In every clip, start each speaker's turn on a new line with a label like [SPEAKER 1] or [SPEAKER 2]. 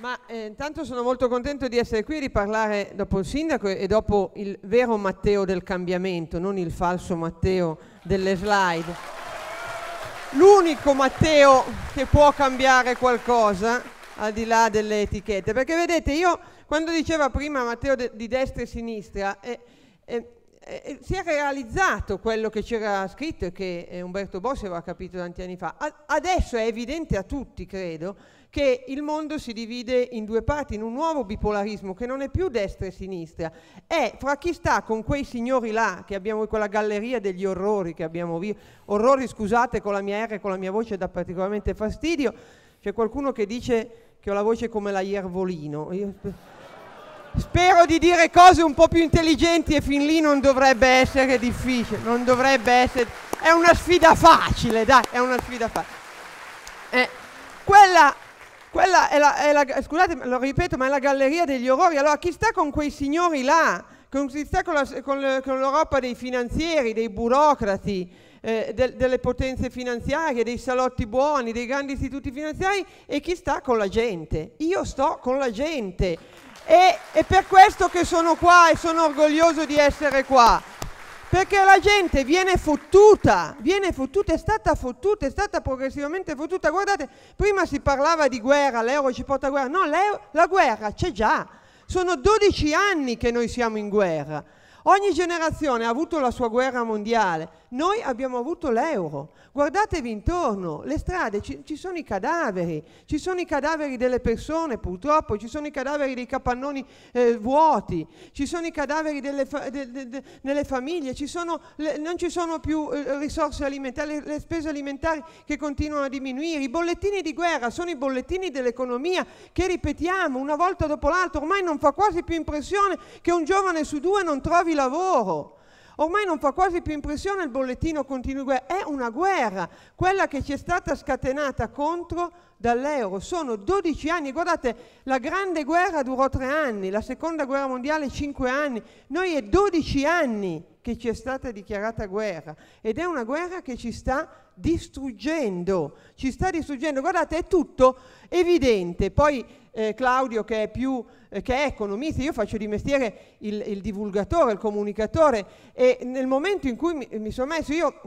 [SPEAKER 1] Ma eh, intanto sono molto contento di essere qui, e di parlare dopo il sindaco e dopo il vero Matteo del cambiamento, non il falso Matteo delle slide. L'unico Matteo che può cambiare qualcosa al di là delle etichette. Perché vedete, io quando diceva prima Matteo de di destra e sinistra, eh, eh, eh, si è realizzato quello che c'era scritto e che eh, Umberto Bossi aveva capito tanti anni fa. A adesso è evidente a tutti, credo, che il mondo si divide in due parti, in un nuovo bipolarismo che non è più destra e sinistra, è fra chi sta con quei signori là, che abbiamo quella galleria degli orrori che abbiamo visto, orrori scusate con la mia R e con la mia voce dà particolarmente fastidio, c'è qualcuno che dice che ho la voce come la Iervolino. Io spero di dire cose un po' più intelligenti e fin lì non dovrebbe essere difficile, non dovrebbe essere... È una sfida facile, dai, è una sfida facile. Eh, quella quella è la, è la, scusate, lo ripeto, ma è la galleria degli orrori. Allora, chi sta con quei signori là, con, chi sta con, la, con, le, con l'Europa dei finanzieri, dei burocrati, eh, de, delle potenze finanziarie, dei salotti buoni, dei grandi istituti finanziari, e chi sta con la gente? Io sto con la gente. E, è per questo che sono qua e sono orgoglioso di essere qua. Perché la gente viene fottuta, viene fottuta, è stata fottuta, è stata progressivamente fottuta. Guardate, prima si parlava di guerra, l'euro ci porta a guerra. No, la guerra c'è già. Sono 12 anni che noi siamo in guerra. Ogni generazione ha avuto la sua guerra mondiale. Noi abbiamo avuto l'euro. Guardatevi intorno, le strade, ci, ci, sono i cadaveri, ci sono i cadaveri delle persone purtroppo, ci sono i cadaveri dei capannoni eh, vuoti, ci sono i cadaveri delle, fa de, de, de, delle famiglie, ci sono, le, non ci sono più eh, risorse alimentari, le, le spese alimentari che continuano a diminuire, i bollettini di guerra sono i bollettini dell'economia che ripetiamo una volta dopo l'altra, ormai non fa quasi più impressione che un giovane su due non trovi lavoro. Ormai non fa quasi più impressione il bollettino continui guerra, è una guerra, quella che ci è stata scatenata contro dall'euro. Sono 12 anni, guardate, la grande guerra durò 3 anni, la seconda guerra mondiale 5 anni, noi è 12 anni che ci è stata dichiarata guerra ed è una guerra che ci sta distruggendo, ci sta distruggendo. Guardate, è tutto evidente. Poi eh, Claudio che è, più, eh, che è economista, io faccio di mestiere il, il, divulgatore, il comunicatore e nel momento in cui mi, mi sono messo io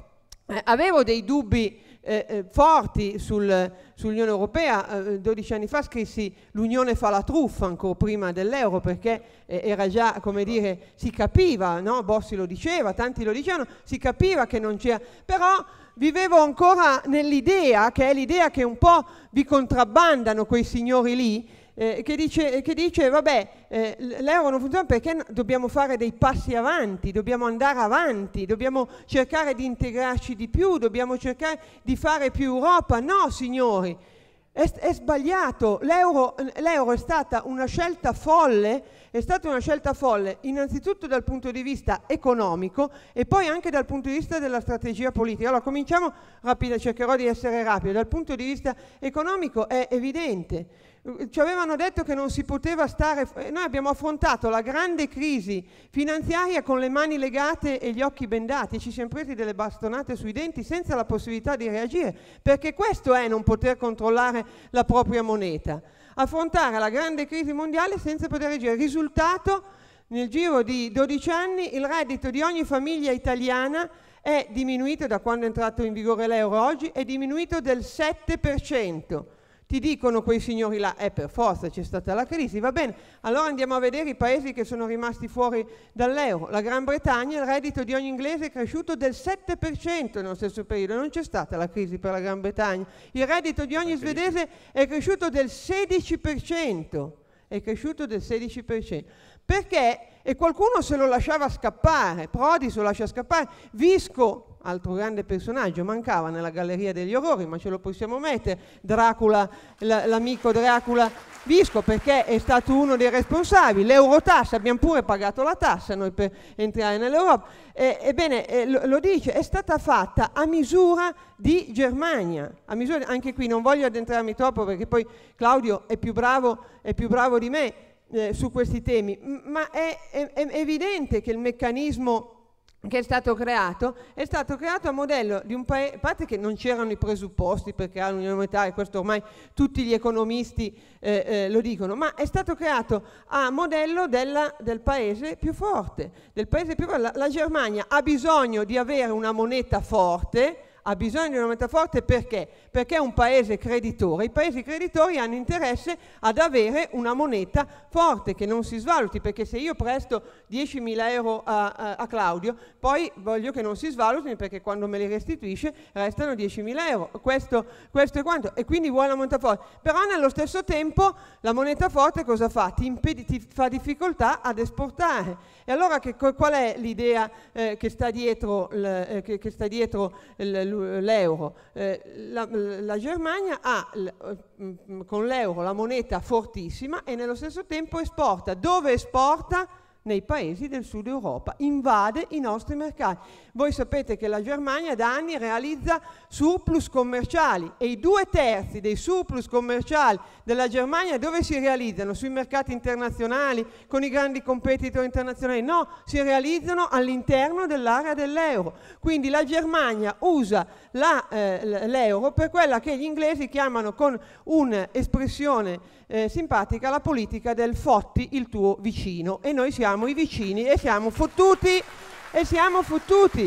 [SPEAKER 1] eh, avevo dei dubbi eh, eh, forti sul, sull'Unione Europea. Eh, 12 anni fa scrissi l'Unione fa la truffa, ancora prima dell'euro, perché eh, era già, come esatto. dire, si capiva, no? Bossi lo diceva, tanti lo dicevano, si capiva che non c'era, però vivevo ancora nell'idea, che è l'idea che un po' vi contrabbandano quei signori lì, eh, che, dice, che, dice, vabbè, eh, l'euro non funziona perché dobbiamo fare dei passi avanti, dobbiamo andare avanti, dobbiamo cercare di integrarci di più, dobbiamo cercare di fare più Europa. No, signori, è, è sbagliato. L'euro è stata una scelta folle è stata una scelta folle, innanzitutto dal punto di vista economico e poi anche dal punto di vista della strategia politica. Allora, cominciamo rapida, cercherò di essere rapido. Dal punto di vista economico è evidente ci avevano detto che non si poteva stare, noi abbiamo affrontato la grande crisi finanziaria con le mani legate e gli occhi bendati, ci siamo presi delle bastonate sui denti senza la possibilità di reagire, perché questo è non poter controllare la propria moneta affrontare la grande crisi mondiale senza poter agire. Risultato, nel giro di 12 anni il reddito di ogni famiglia italiana è diminuito da quando è entrato in vigore l'euro oggi, è diminuito del 7% ti dicono quei signori là, è eh, per forza c'è stata la crisi, va bene, allora andiamo a vedere i paesi che sono rimasti fuori dall'euro. La Gran Bretagna, il reddito di ogni inglese è cresciuto del 7% nello stesso periodo, non c'è stata la crisi per la Gran Bretagna. Il reddito di ogni svedese è cresciuto del 16%, è cresciuto del 16%. Perché? E qualcuno se lo lasciava scappare, Prodi se lo lascia scappare, Visco altro grande personaggio, mancava nella Galleria degli Orrori, ma ce lo possiamo mettere, Dracula, l'amico Dracula Visco, perché è stato uno dei responsabili. L'Eurotassa, abbiamo pure pagato la tassa noi per entrare nell'Europa. E, ebbene, lo, dice, è stata fatta a misura di Germania. Misura anche qui non voglio addentrarmi troppo perché poi Claudio è più bravo, è più bravo di me eh, su questi temi, ma è, è, è evidente che il meccanismo che è stato creato, è stato creato a modello di un paese, a parte che non c'erano i presupposti per creare l'Unione Monetaria, questo ormai tutti gli economisti eh, eh, lo dicono, ma è stato creato a modello della, del paese più forte, del paese più forte. La, la Germania ha bisogno di avere una moneta forte, ha bisogno di una moneta forte perché? Perché è un paese creditore. I paesi creditori hanno interesse ad avere una moneta forte che non si svaluti, perché se io presto 10.000 euro a, a, a Claudio, poi voglio che non si svalutino perché quando me li restituisce restano 10.000 euro. Questo, questo, è quanto. E quindi vuole la moneta forte. Però nello stesso tempo la moneta forte cosa fa? Ti, impedi, ti fa difficoltà ad esportare. E allora che, qual è l'idea eh, che sta dietro, l, eh, l'euro. Eh, la, la, Germania ha mm, mm, con l'euro la moneta fortissima e nello stesso tempo esporta. Dove esporta? nei paesi del sud Europa, invade i nostri mercati. Voi sapete che la Germania da anni realizza surplus commerciali e i due terzi dei surplus commerciali della Germania dove si realizzano? Sui mercati internazionali, con i grandi competitor internazionali? No, si realizzano all'interno dell'area dell'euro. Quindi la Germania usa eh, l'euro eh, per quella che gli inglesi chiamano con un'espressione eh, simpatica la politica del fotti il tuo vicino e noi siamo guardiamo i vicini e siamo fottuti e siamo fottuti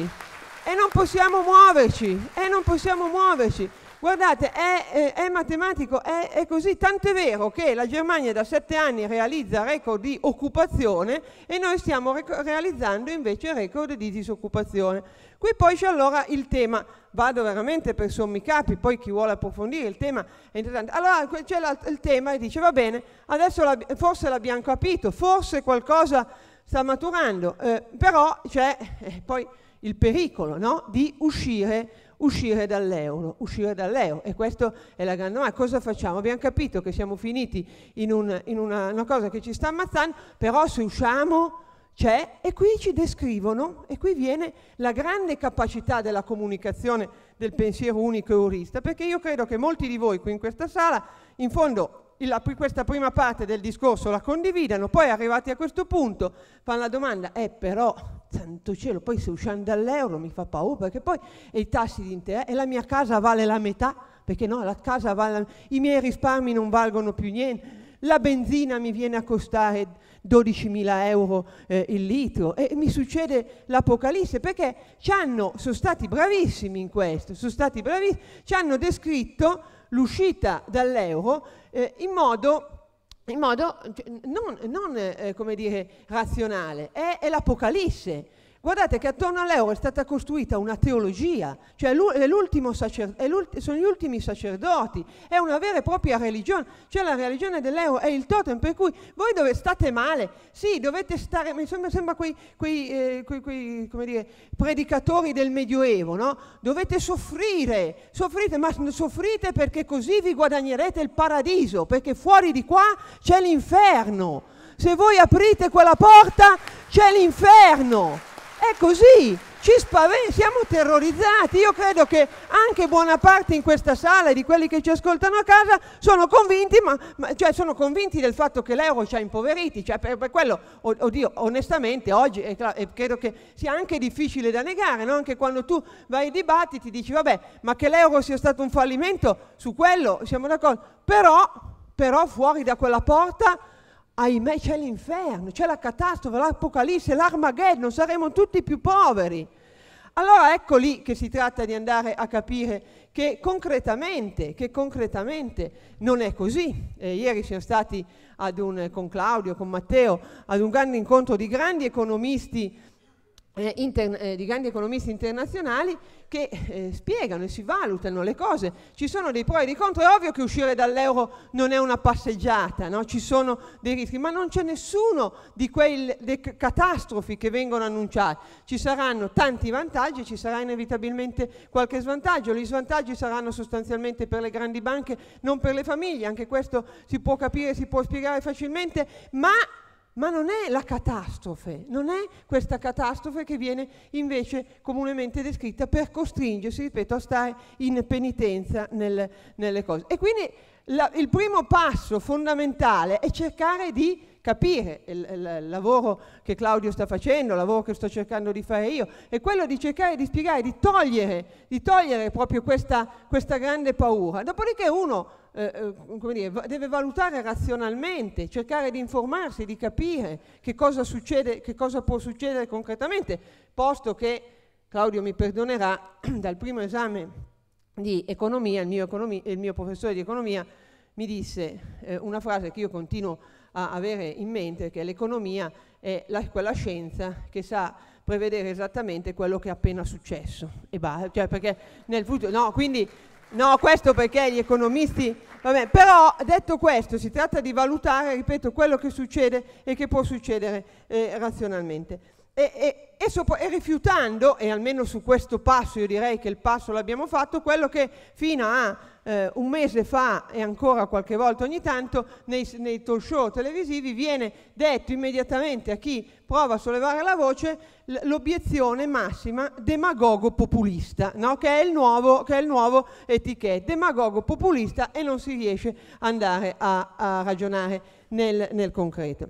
[SPEAKER 1] e non possiamo muoverci e non possiamo muoverci. Guardate, è, è, è matematico, è, è così, tant'è vero che la Germania da sette anni realizza record di occupazione e noi stiamo realizzando invece record di disoccupazione. Qui poi c'è allora il tema, vado veramente per sommi capi, poi chi vuole approfondire il tema è interessante. Allora c'è il tema e dice va bene, adesso la, forse l'abbiamo capito, forse qualcosa sta maturando, eh, però c'è eh, poi il pericolo no? di uscire, uscire dall'euro, uscire dall'euro. E questa è la grande domanda. Cosa facciamo? Abbiamo capito che siamo finiti in, un, in una, una, cosa che ci sta ammazzando, però se usciamo c'è e qui ci descrivono, e qui viene la grande capacità della comunicazione del pensiero unico eurista, perché io credo che molti di voi qui in questa sala, in fondo la, questa prima parte del discorso la condividano, poi arrivati a questo punto fanno la domanda, eh però, santo cielo, poi se usciamo dall'euro mi fa paura, perché poi i tassi di interesse, e la mia casa vale la metà, perché no, la casa vale, i miei risparmi non valgono più niente, la benzina mi viene a costare 12.000 euro eh, il litro e mi succede l'Apocalisse perché ci hanno, sono stati bravissimi in questo, sono stati bravissimi, ci hanno descritto l'uscita dall'euro eh, in modo in modo cioè, non, non eh, come dire, razionale, è, è l'Apocalisse. Guardate che attorno a Leo è stata costruita una teologia, cioè sacer- sono gli ultimi sacerdoti, è una vera e propria religione, cioè la religione dell'Eo è il totem, per cui voi dove state male, sì, dovete stare, mi sembra, sembra quei, quei, eh, quei, quei dire, predicatori del Medioevo, no? dovete soffrire, soffrite, ma soffrite perché così vi guadagnerete il paradiso, perché fuori di qua c'è l'inferno. Se voi aprite quella porta c'è l'inferno. È così, ci spaventiamo, siamo terrorizzati. Io credo che anche buona parte in questa sala di quelli che ci ascoltano a casa sono convinti, ma, ma, cioè sono convinti del fatto che l'euro ci ha impoveriti. Cioè per, per, quello, oddio, onestamente oggi è, è, credo che sia anche difficile da negare, no? anche quando tu vai ai dibattiti dici vabbè, ma che l'euro sia stato un fallimento, su quello siamo d'accordo, però, però fuori da quella porta ahimè c'è l'inferno, c'è la catastrofe, l'Apocalisse, l'Armageddon, saremo tutti più poveri. Allora ecco lì che si tratta di andare a capire che concretamente, che concretamente non è così. Eh, ieri siamo stati un, eh, con Claudio, con Matteo, ad un grande incontro di grandi economisti eh, eh, di grandi economisti internazionali che eh, spiegano e si valutano le cose. Ci sono dei pro e dei contro, è ovvio che uscire dall'euro non è una passeggiata, no? ci sono dei rischi, ma non c'è nessuno di quelle catastrofi che vengono annunciate. Ci saranno tanti vantaggi, ci sarà inevitabilmente qualche svantaggio, gli svantaggi saranno sostanzialmente per le grandi banche, non per le famiglie, anche questo si può capire, si può spiegare facilmente, ma ma non è la catastrofe, non è questa catastrofe che viene invece comunemente descritta per costringersi, ripeto, a stare in penitenza nel, nelle cose. E quindi la, il primo passo fondamentale è cercare di capire il, il, il, lavoro che Claudio sta facendo, il lavoro che sto cercando di fare io, è quello di cercare di spiegare, di togliere, di togliere proprio questa, questa grande paura. Dopodiché uno eh, eh dire, deve valutare razionalmente, cercare di informarsi, di capire che cosa, succede, che cosa può succedere concretamente, posto che, Claudio mi perdonerà, dal primo esame di economia, il mio, economi, il mio professore di economia mi disse eh, una frase che io continuo a a avere in mente che l'economia è la, quella scienza che sa prevedere esattamente quello che è appena successo. E basta, cioè perché nel futuro, no, quindi No, questo perché gli economisti... Vabbè, però detto questo, si tratta di valutare, ripeto, quello che succede e che può succedere eh, razionalmente. E, e, e, sopra, e, rifiutando, e almeno su questo passo io direi che il passo l'abbiamo fatto, quello che fino a eh, un mese fa e ancora qualche volta ogni tanto nei, nei talk show televisivi viene detto immediatamente a chi prova a sollevare la voce l'obiezione massima demagogo populista, no? che, è il nuovo, che nuovo etichetta, demagogo populista e non si riesce ad andare a, a ragionare nel, nel concreto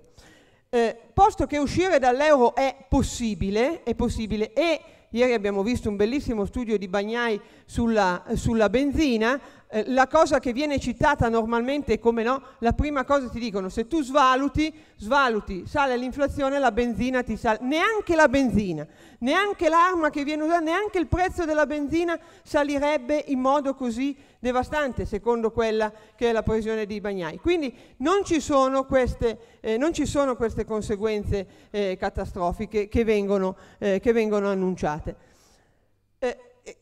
[SPEAKER 1] eh, posto che uscire dall'euro è possibile, è possibile e ieri abbiamo visto un bellissimo studio di Bagnai sulla, sulla benzina, eh, la cosa che viene citata normalmente è come no, la prima cosa ti dicono, se tu svaluti, svaluti, sale l'inflazione, la benzina ti sale, neanche la benzina, neanche l'arma che viene usata, neanche il prezzo della benzina salirebbe in modo così devastante, secondo quella che è la previsione di Bagnai. Quindi non ci sono queste, eh, ci sono queste conseguenze eh, catastrofiche che vengono, eh, che vengono annunciate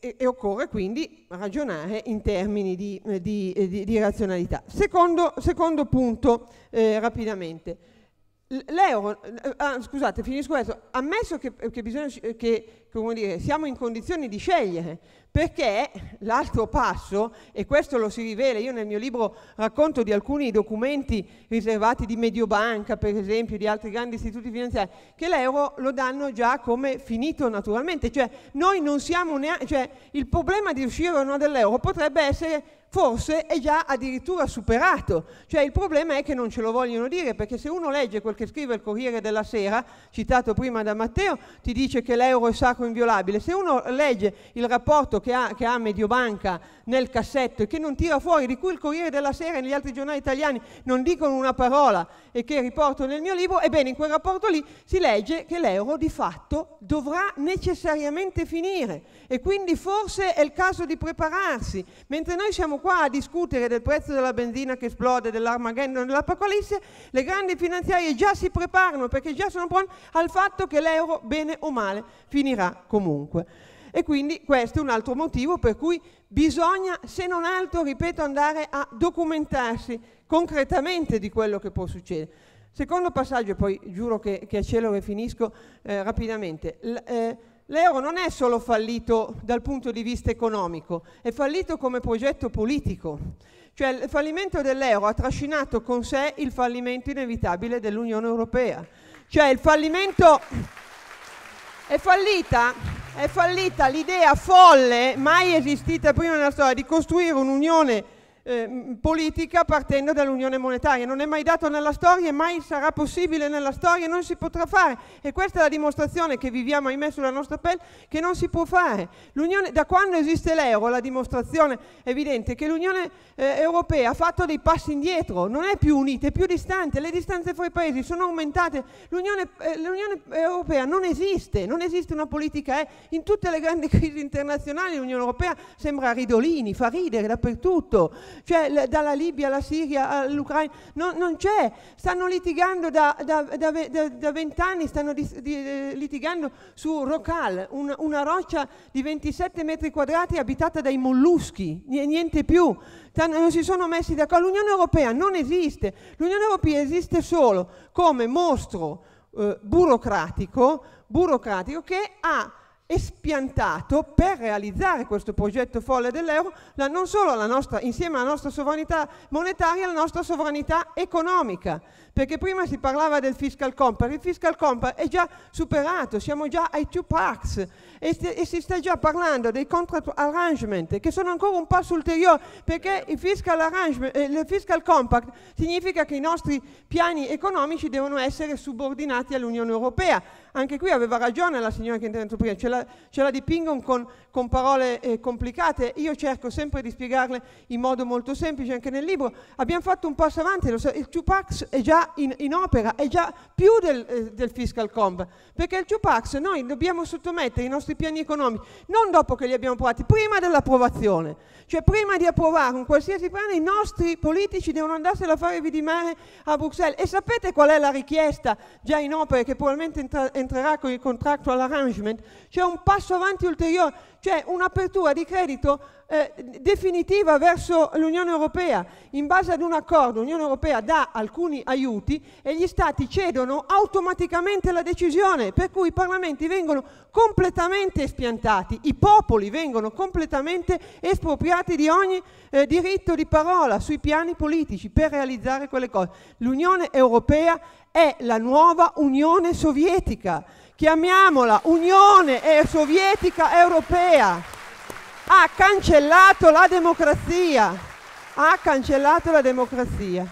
[SPEAKER 1] e, e, occorre quindi ragionare in termini di, eh, di, eh, di, di razionalità. Secondo, secondo punto, eh, rapidamente. L'euro, eh, ah, scusate, finisco questo, ammesso che, che, bisogna, che, come dire, siamo in condizioni di scegliere, perché l'altro passo, e questo lo si rivela, io nel mio libro racconto di alcuni documenti riservati di Mediobanca, per esempio, di altri grandi istituti finanziari, che l'euro lo danno già come finito naturalmente, cioè noi non siamo neanche, cioè il problema di uscire o no dell'euro potrebbe essere forse è già addirittura superato. Cioè il problema è che non ce lo vogliono dire, perché se uno legge quel che scrive il Corriere della Sera, citato prima da Matteo, ti dice che l'euro è sacro inviolabile, se uno legge il rapporto che ha, che ha Mediobanca nel cassetto e che non tira fuori, di cui il Corriere della Sera e gli altri giornali italiani non dicono una parola e che riporto nel mio libro, ebbene in quel rapporto lì si legge che l'euro di fatto dovrà necessariamente finire e quindi forse è il caso di prepararsi. Mentre noi siamo qua a discutere del prezzo della benzina che esplode, dell'Armageddon, dell'Apocalisse, le grandi finanziarie già si preparano perché già sono pronte al fatto che l'euro bene o male finirà capirà comunque. E quindi questo è un altro motivo per cui bisogna, se non altro, ripeto, andare a documentarsi concretamente di quello che può succedere. Secondo passaggio, e poi giuro che, che accelero e finisco eh, rapidamente. L eh, L'euro non è solo fallito dal punto di vista economico, è fallito come progetto politico. Cioè il fallimento dell'euro ha trascinato con sé il fallimento inevitabile dell'Unione Europea. Cioè il fallimento è fallita, fallita l'idea folle, mai esistita prima nella storia, di costruire un'unione Ehm, politica partendo dall'unione monetaria. Non è mai dato nella storia e mai sarà possibile nella storia, non si potrà fare. E questa è la dimostrazione che viviamo, ahimè, sulla nostra pelle, che non si può fare. L'unione, da quando esiste l'euro, la dimostrazione evidente è che l'Unione eh, Europea ha fatto dei passi indietro, non è più unita, è più distante, le distanze fra i paesi sono aumentate. L'Unione, eh, Europea non esiste, non esiste una politica. Eh. In tutte le grandi crisi internazionali l'Unione Europea sembra ridolini, fa ridere dappertutto cioè l- dalla Libia alla Siria all'Ucraina, no, non c'è, stanno litigando da, vent'anni, stanno dis- di, eh, litigando su Rocal, un, una roccia di 27 metri quadrati abitata dai molluschi, niente più, non si sono messi d'accordo, l'Unione Europea non esiste, l'Unione Europea esiste solo come mostro eh, burocratico, burocratico che ha e spiantato per realizzare questo progetto folle dell'euro la, non solo la nostra, insieme alla nostra sovranità monetaria, la nostra sovranità economica. Perché prima si parlava del fiscal compact, il fiscal compact è già superato, siamo già ai two parks e, e, si sta già parlando dei contract arrangement che sono ancora un passo ulteriore perché il fiscal, arrangement, eh, il fiscal compact significa che i nostri piani economici devono essere subordinati all'Unione Europea anche qui aveva ragione la signora che è intervenuta prima, ce la, ce la dipingono con, con parole eh, complicate, io cerco sempre di spiegarle in modo molto semplice anche nel libro. Abbiamo fatto un passo avanti, so, il Chupax è già in, in, opera, è già più del, eh, del fiscal comp, perché il Chupax noi dobbiamo sottomettere i nostri piani economici, non dopo che li abbiamo provati, prima dell'approvazione. Cioè prima di approvare un qualsiasi piano i nostri politici devono andarsene a fare vidimare a Bruxelles. E sapete qual è la richiesta già in opera che probabilmente entra, entrerà con il contractual arrangement, c'è un passo avanti ulteriore cioè un'apertura di credito eh, definitiva verso l'Unione Europea. In base ad un accordo l'Unione Europea dà alcuni aiuti e gli Stati cedono automaticamente la decisione, per cui i parlamenti vengono completamente espiantati, i popoli vengono completamente espropriati di ogni eh, diritto di parola sui piani politici per realizzare quelle cose. L'Unione Europea è la nuova Unione Sovietica chiamiamola Unione Sovietica Europea, ha cancellato la democrazia, ha cancellato la democrazia.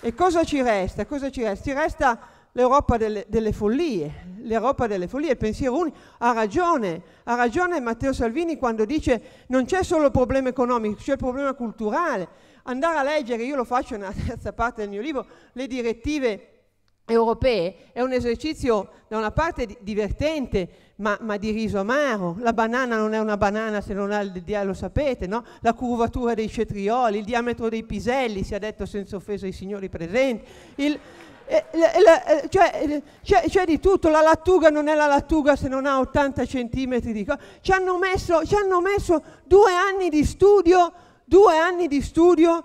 [SPEAKER 1] E cosa ci resta? Cosa ci resta? Ci resta l'Europa delle, delle, follie, l'Europa delle follie, il pensiero unico. Ha ragione, ha ragione Matteo Salvini quando dice non c'è solo il problema economico, c'è il problema culturale. Andare a leggere, io lo faccio nella terza parte del mio libro, le direttive europee è un esercizio da una parte divertente ma, ma, di riso amaro, la banana non è una banana se non ha il DDA lo sapete, no? la curvatura dei cetrioli, il diametro dei piselli, si è detto senza offesa ai signori presenti, il, eh, la, eh, cioè, eh, c'è, c'è, di tutto, la lattuga non è la lattuga se non ha 80 centimetri di cosa, ci hanno messo, ci hanno messo due anni di studio, due anni di studio,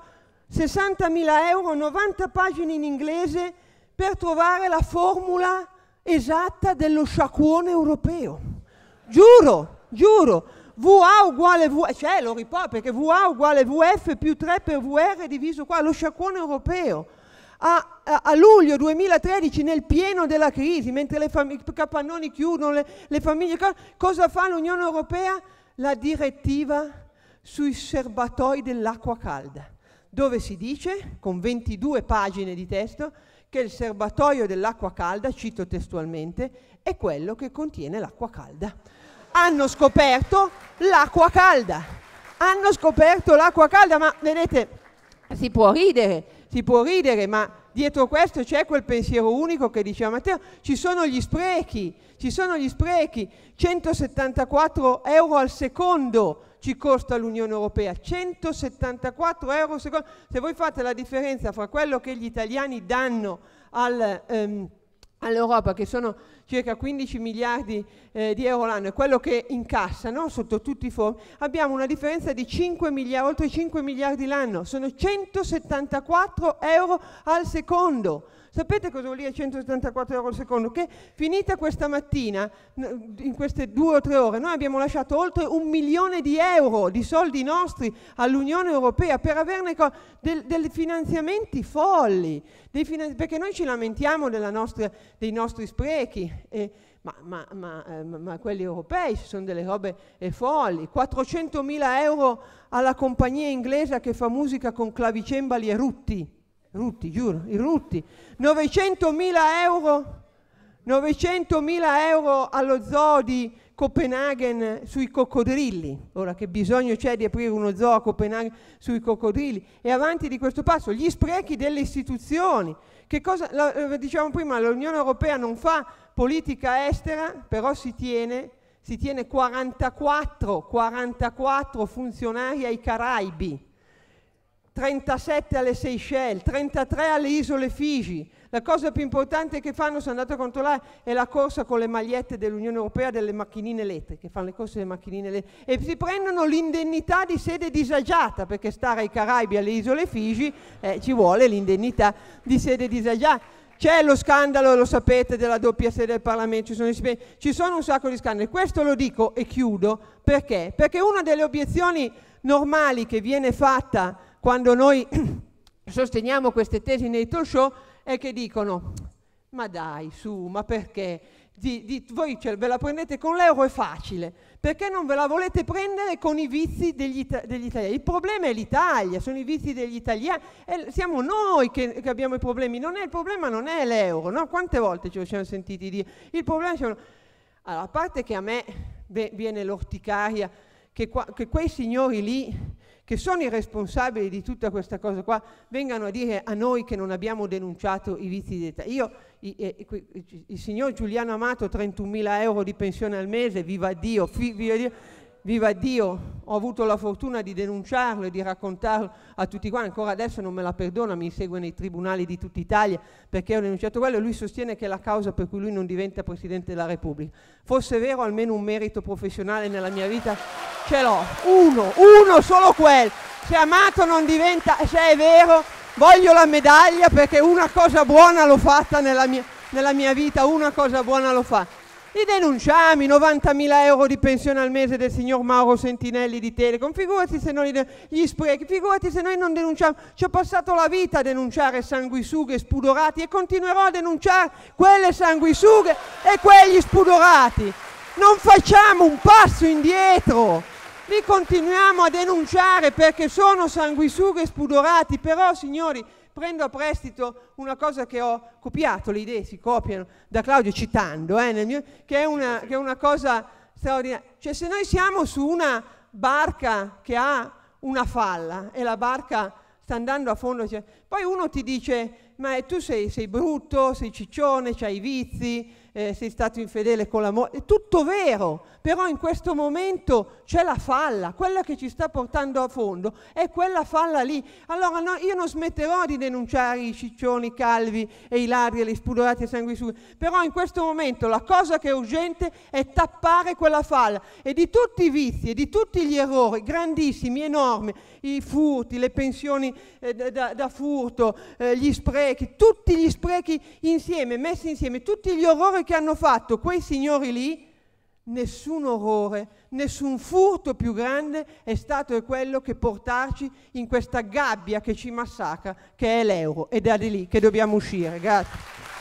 [SPEAKER 1] 60.000 euro, 90 pagine in inglese, per trovare la formula esatta dello sciacquone europeo. Giuro, giuro, VA uguale VF, eh, cioè lo riporto perché VA uguale VF più 3 per VR diviso qua, lo sciacquone europeo. A, a, a luglio 2013, nel pieno della crisi, mentre le fam- capannoni chiudono, le, le famiglie, cosa fa l'Unione Europea? La direttiva sui serbatoi dell'acqua calda, dove si dice, con 22 pagine di testo, che il serbatoio dell'acqua calda, cito testualmente, è quello che contiene l'acqua calda. Hanno scoperto l'acqua calda. Hanno scoperto l'acqua calda, ma vedete, si può ridere, si può ridere, ma dietro questo c'è quel pensiero unico che diceva Matteo, ci sono gli sprechi, ci sono gli sprechi, 174 euro al secondo ci costa l'Unione Europea, 174 euro secondo. Se voi fate la differenza fra quello che gli italiani danno al... Ehm, all'Europa, che sono circa 15 miliardi eh, di euro l'anno, e quello che incassano sotto tutti i fondi, abbiamo una differenza di 5 miliardi, oltre 5 miliardi l'anno, sono 174 euro al secondo. Sapete cosa vuol dire 174 euro al secondo? Che finita questa mattina, in queste due o tre ore, noi abbiamo lasciato oltre un milione di euro di soldi nostri all'Unione Europea per averne dei finanziamenti folli, dei finanzi perché noi ci lamentiamo nostra, dei nostri sprechi. Eh, ma, ma, ehm, ma, ma, quelli europei ci sono delle robe eh, folli. 400.000 euro alla compagnia inglese che fa musica con clavicembali e rutti. Rutti, giuro, i Rutti, 900.000 euro, 900.000 euro allo zoo di Copenaghen sui coccodrilli, ora che bisogno c'è di aprire uno zoo a Copenaghen sui coccodrilli, e avanti di questo passo, gli sprechi delle istituzioni, che cosa, lo, eh, diciamo prima, l'Unione Europea non fa politica estera, però si tiene, si tiene 44, 44 funzionari ai Caraibi, 37 alle Seychelles, 33 alle isole Figi. La cosa più importante che fanno, sono andate a controllare, è la corsa con le magliette dell'Unione Europea delle macchinine elettriche, fanno le corse delle macchinine elettriche e si prendono l'indennità di sede disagiata, perché stare ai Caraibi alle isole Figi eh, ci vuole l'indennità di sede disagiata. C'è lo scandalo, lo sapete, della doppia sede del Parlamento, ci sono, ci sono un sacco di scandali. Questo lo dico e chiudo perché? Perché una delle obiezioni normali che viene fatta quando noi sosteniamo queste tesi nei talk show è che dicono ma dai su, ma perché? Di, di, voi cioè, ve la prendete con l'euro è facile, perché non ve la volete prendere con i vizi degli, degli italiani? Il problema è l'Italia, sono i vizi degli italiani, è, siamo noi che, che, abbiamo i problemi, non è, il problema non è l'euro, no? Quante volte ce lo siamo sentiti dire? Il problema sono... Allora, a parte che a me viene l'orticaria, che, qua, che quei signori lì che sono i responsabili di tutta questa cosa qua, vengano a dire a noi che non abbiamo denunciato i vizi di età. Io, i, i, il signor Giuliano Amato, 31.000 euro di pensione al mese, viva Dio, fi, viva Dio viva Dio, ho avuto la fortuna di denunciarlo e di raccontarlo a tutti quanti, ancora adesso non me la perdona, mi segue nei tribunali di tutta Italia perché ho denunciato quello e lui sostiene che è la causa per cui lui non diventa Presidente della Repubblica. Fosse vero, almeno un merito professionale nella mia vita ce l'ho, uno, uno solo quello, se amato non diventa, se è vero, voglio la medaglia perché una cosa buona l'ho fatta nella mia, nella mia vita, una cosa buona l'ho fatta. Li denunciamo i 90.000 euro di pensione al mese del signor Mauro Sentinelli di Telecom, figurati se noi gli sprechi, figurati se noi non denunciamo. Ci ho passato la vita a denunciare sanguisughe spudorati e continuerò a denunciare quelle sanguisughe e quegli spudorati. Non facciamo un passo indietro. Li continuiamo a denunciare perché sono sanguisughe spudorati, però signori prendo a prestito una cosa che ho copiato, le idee si copiano da Claudio citando, eh, mio, che, è una, che è una cosa straordinaria. Cioè se noi siamo su una barca che ha una falla e la barca sta andando a fondo. Cioè. Poi uno ti dice, ma tu sei, sei brutto, sei ciccione, hai i vizi, eh, sei stato infedele con l'amore, è tutto vero, però in questo momento c'è la falla, quella che ci sta portando a fondo è quella falla lì. Allora no, io non smetterò di denunciare i ciccioni, i calvi e i ladri e le spudorate sanguisughe, sanguisughi, però in questo momento la cosa che è urgente è tappare quella falla e di tutti i vizi e di tutti gli errori grandissimi, enormi, i furti, le pensioni eh, da, da, furto, eh, gli sprechi, tutti gli sprechi insieme, messi insieme, tutti gli orrori che hanno fatto quei signori lì, nessun orrore, nessun furto più grande è stato quello che portarci in questa gabbia che ci massacra, che è l'euro. Ed è da lì che dobbiamo uscire. Grazie.